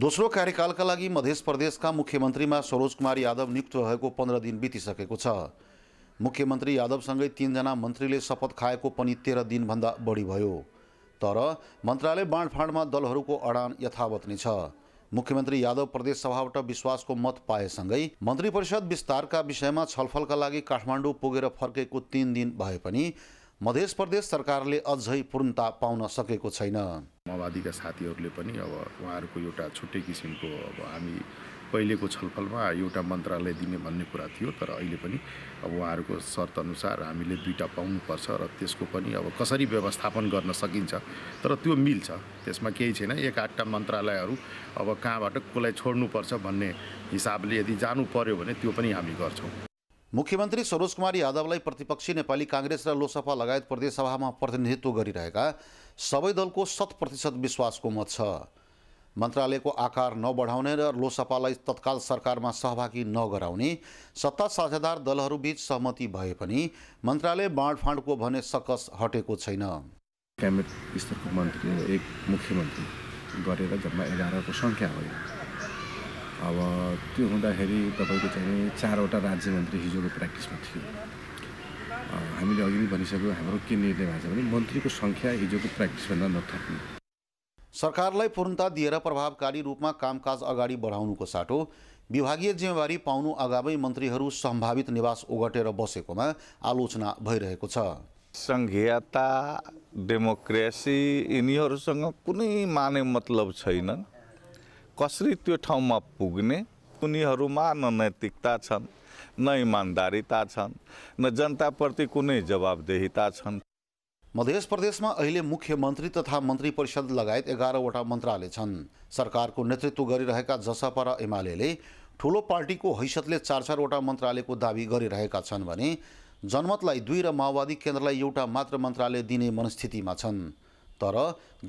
दोस्रो कार्यकालका लागि मध्य प्रदेशका मुख्यमन्त्रीमा सरोज कुमार यादव नियुक्त भएको पन्ध्र दिन बितिसकेको छ मुख्यमन्त्री यादवसँगै तिनजना मन्त्रीले शपथ खाएको पनि तेह्र दिनभन्दा बढी भयो तर मन्त्रालय बाँडफाँडमा दलहरूको अडान यथावत नै छ मुख्यमन्त्री यादव प्रदेश सभाबाट विश्वासको मत पाएसँगै मन्त्री परिषद विस्तारका विषयमा छलफलका लागि काठमाडौँ पुगेर फर्केको तिन दिन भए पनि मध्य प्रदेश सरकारले अझै पूर्णता पाउन सकेको छैन माओवादीका साथीहरूले पनि अब उहाँहरूको एउटा छुट्टै किसिमको अब हामी पहिलेको छलफलमा एउटा मन्त्रालय दिने भन्ने कुरा थियो तर अहिले पनि अब उहाँहरूको अनुसार हामीले दुईवटा पाउनुपर्छ र त्यसको पनि अब कसरी व्यवस्थापन गर्न सकिन्छ तर त्यो मिल्छ त्यसमा केही छैन एक आठटा मन्त्रालयहरू अब कहाँबाट कसलाई छोड्नुपर्छ भन्ने हिसाबले यदि जानु पर्यो भने त्यो पनि हामी गर्छौँ मुख्यमन्त्री सरोज कुमार यादवलाई प्रतिपक्षी नेपाली काङ्ग्रेस र लोकसभा लगायत प्रदेशसभामा प्रतिनिधित्व गरिरहेका सबै दलको शत प्रतिशत विश्वासको मत छ मन्त्रालयको आकार नबढाउने र लोसपालाई तत्काल सरकारमा सहभागी नगराउने सत्ता साझेदार दलहरूबीच सहमति भए पनि मन्त्रालय बाँडफाँडको भने सकस हटेको छैन क्याबिनेट स्तरको मन्त्री एक मुख्यमन्त्री गरेर जम्मा एघारको सङ्ख्या हो अब त्यो हुँदाखेरि तपाईँको चाहिँ चारवटा राज्य मन्त्री हिजोको प्र्याक्टिसमा थियो हामीले अघि नै भनिसक्यो हाम्रो के निर्णय भएको छ भने मन्त्रीको सङ्ख्या हिजोको प्र्याक्टिसभन्दा नथप्ने सरकारलाई पूर्णता दिएर प्रभावकारी रूपमा कामकाज अगाडि बढाउनुको साटो विभागीय जिम्मेवारी पाउनु अगावै मन्त्रीहरू सम्भावित निवास ओगटेर बसेकोमा आलोचना भइरहेको छ सङ्घीयता डेमोक्रेसी यिनीहरूसँग कुनै माने मतलब छैनन् कसरी त्यो ठाउँमा पुग्ने उनीहरूमा न नैतिकता छन् न इमान्दारिता छन् न जनताप्रति कुनै जवाबदेहिता छन् मध्य प्रदेशमा अहिले मुख्यमन्त्री तथा मन्त्री परिषद लगायत एघारवटा मन्त्रालय छन् सरकारको नेतृत्व गरिरहेका जसपा र एमाले ठुलो पार्टीको हैसियतले चार चारवटा मन्त्रालयको दावी गरिरहेका छन् भने जनमतलाई दुई र माओवादी केन्द्रलाई एउटा मात्र मन्त्रालय दिने मनस्थितिमा छन् तर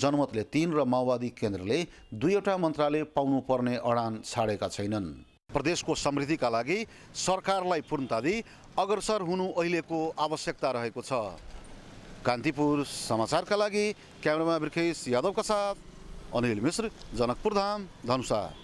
जनमतले तीन र माओवादी केन्द्रले दुईवटा मन्त्रालय पाउनुपर्ने अडान छाडेका छैनन् प्रदेशको समृद्धिका लागि सरकारलाई पूर्णता दिई अग्रसर हुनु अहिलेको आवश्यकता रहेको छ कान्तिपुर समाचारका लागि क्यामेरामा वृकेश यादवका साथ अनिल मिश्र जनकपुरधाम धनुषा